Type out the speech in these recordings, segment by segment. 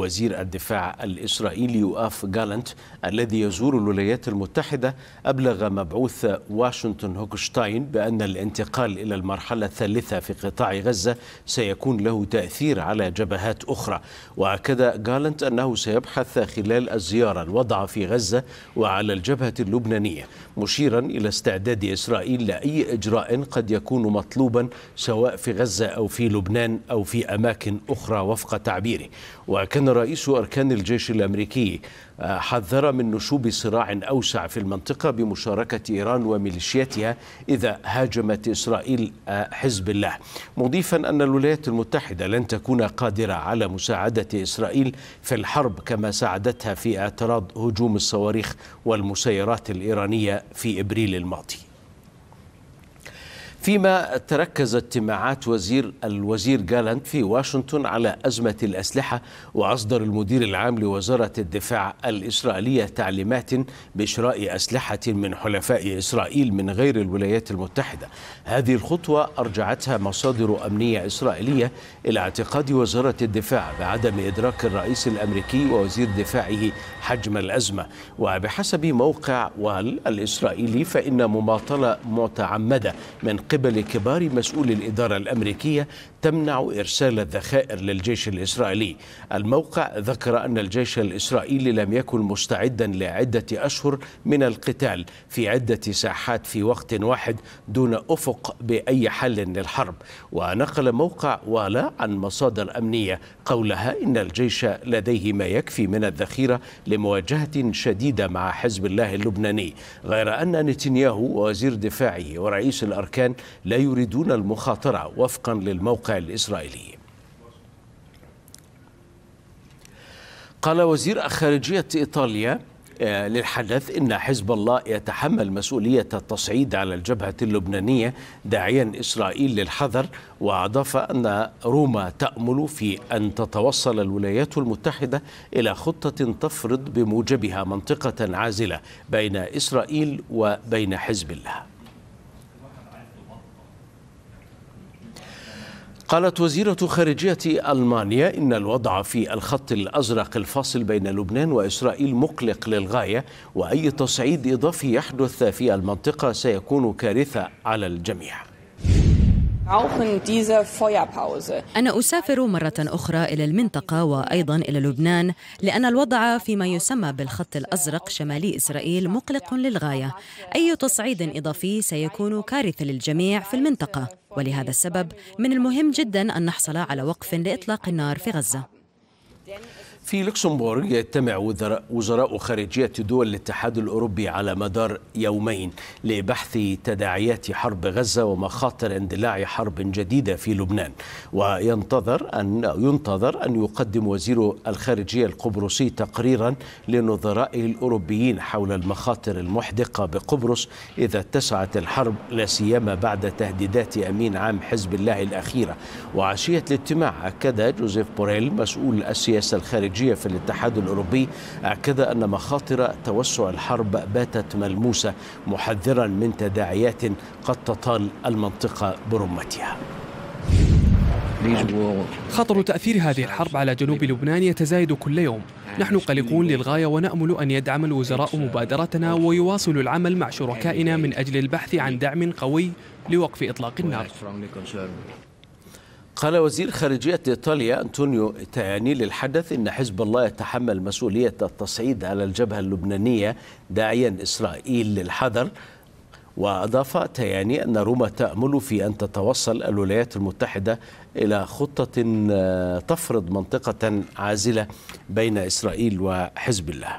وزير الدفاع الإسرائيلي يؤاف جالنت الذي يزور الولايات المتحدة أبلغ مبعوث واشنطن هوكشتاين بأن الانتقال إلى المرحلة الثالثة في قطاع غزة سيكون له تأثير على جبهات أخرى وأكد جالنت أنه سيبحث خلال الزيارة الوضع في غزة وعلى الجبهة اللبنانية مشيرا إلى استعداد إسرائيل لأي إجراء قد يكون مطلوبا سواء في غزة أو في لبنان أو في أماكن أخرى وفق تعبيره وأكد كان رئيس أركان الجيش الأمريكي آه، حذر من نشوب صراع أوسع في المنطقة بمشاركة إيران وميليشياتها إذا هاجمت إسرائيل آه، حزب الله مضيفا أن الولايات المتحدة لن تكون قادرة على مساعدة إسرائيل في الحرب كما ساعدتها في اعتراض هجوم الصواريخ والمسيرات الإيرانية في إبريل الماضي فيما تركزت اجتماعات وزير الوزير جالانت في واشنطن على أزمة الأسلحة وأصدر المدير العام لوزارة الدفاع الإسرائيلية تعليمات بشراء أسلحة من حلفاء إسرائيل من غير الولايات المتحدة هذه الخطوة أرجعتها مصادر أمنية إسرائيلية إلى اعتقاد وزارة الدفاع بعدم إدراك الرئيس الأمريكي ووزير دفاعه حجم الأزمة وبحسب موقع وال الإسرائيلي فإن مماطلة متعمدة من قبل قبل كبار مسؤولي الإدارة الأمريكية تمنع إرسال الذخائر للجيش الإسرائيلي الموقع ذكر أن الجيش الإسرائيلي لم يكن مستعدا لعدة أشهر من القتال في عدة ساحات في وقت واحد دون أفق بأي حل للحرب ونقل موقع والا عن مصادر أمنية قولها إن الجيش لديه ما يكفي من الذخيرة لمواجهة شديدة مع حزب الله اللبناني غير أن نتنياهو وزير دفاعه ورئيس الأركان لا يريدون المخاطرة وفقا للموقع الإسرائيلي قال وزير خارجية إيطاليا آه، للحدث إن حزب الله يتحمل مسؤولية التصعيد على الجبهة اللبنانية داعيا إسرائيل للحذر وأضاف أن روما تأمل في أن تتوصل الولايات المتحدة إلى خطة تفرض بموجبها منطقة عازلة بين إسرائيل وبين حزب الله قالت وزيرة خارجية ألمانيا إن الوضع في الخط الأزرق الفاصل بين لبنان وإسرائيل مقلق للغاية وأي تصعيد إضافي يحدث في المنطقة سيكون كارثة على الجميع أنا أسافر مرة أخرى إلى المنطقة وأيضا إلى لبنان لأن الوضع فيما يسمى بالخط الأزرق شمالي إسرائيل مقلق للغاية أي تصعيد إضافي سيكون كارثة للجميع في المنطقة ولهذا السبب من المهم جدا أن نحصل على وقف لإطلاق النار في غزة في لوكسمبورغ يجتمع وزراء خارجية دول الاتحاد الأوروبي على مدار يومين لبحث تداعيات حرب غزة ومخاطر اندلاع حرب جديدة في لبنان وينتظر أن ينتظر أن يقدم وزير الخارجية القبرصي تقريرا لنظرائه الأوروبيين حول المخاطر المحدقة بقبرص إذا اتسعت الحرب لا سيما بعد تهديدات أمين عام حزب الله الأخيرة وعشية الاجتماع أكد جوزيف بوريل مسؤول السياسة الخارجية الخارجية في الاتحاد الأوروبي أكد أن مخاطر توسع الحرب باتت ملموسة محذرا من تداعيات قد تطال المنطقة برمتها خطر تأثير هذه الحرب على جنوب لبنان يتزايد كل يوم نحن قلقون للغاية ونأمل أن يدعم الوزراء مبادرتنا ويواصل العمل مع شركائنا من أجل البحث عن دعم قوي لوقف إطلاق النار قال وزير خارجية إيطاليا أنتونيو تياني للحدث إن حزب الله يتحمل مسؤولية التصعيد على الجبهة اللبنانية داعيا إسرائيل للحذر وأضاف تياني أن روما تأمل في أن تتوصل الولايات المتحدة إلى خطة آه، تفرض منطقة عازلة بين إسرائيل وحزب الله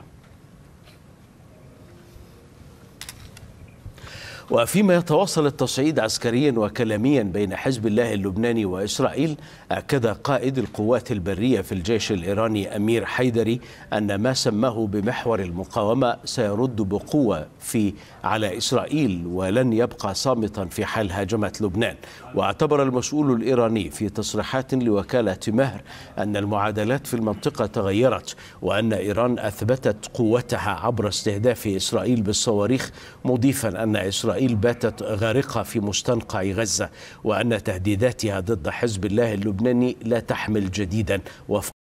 وفيما يتواصل التصعيد عسكريا وكلاميا بين حزب الله اللبناني وإسرائيل أكد قائد القوات البرية في الجيش الإيراني أمير حيدري أن ما سماه بمحور المقاومة سيرد بقوة في على إسرائيل ولن يبقى صامتا في حال هاجمت لبنان واعتبر المسؤول الإيراني في تصريحات لوكالة مهر أن المعادلات في المنطقة تغيرت وأن إيران أثبتت قوتها عبر استهداف إسرائيل بالصواريخ مضيفا أن إسرائيل إسرائيل باتت غارقة في مستنقع غزة وأن تهديداتها ضد حزب الله اللبناني لا تحمل جديدا وفق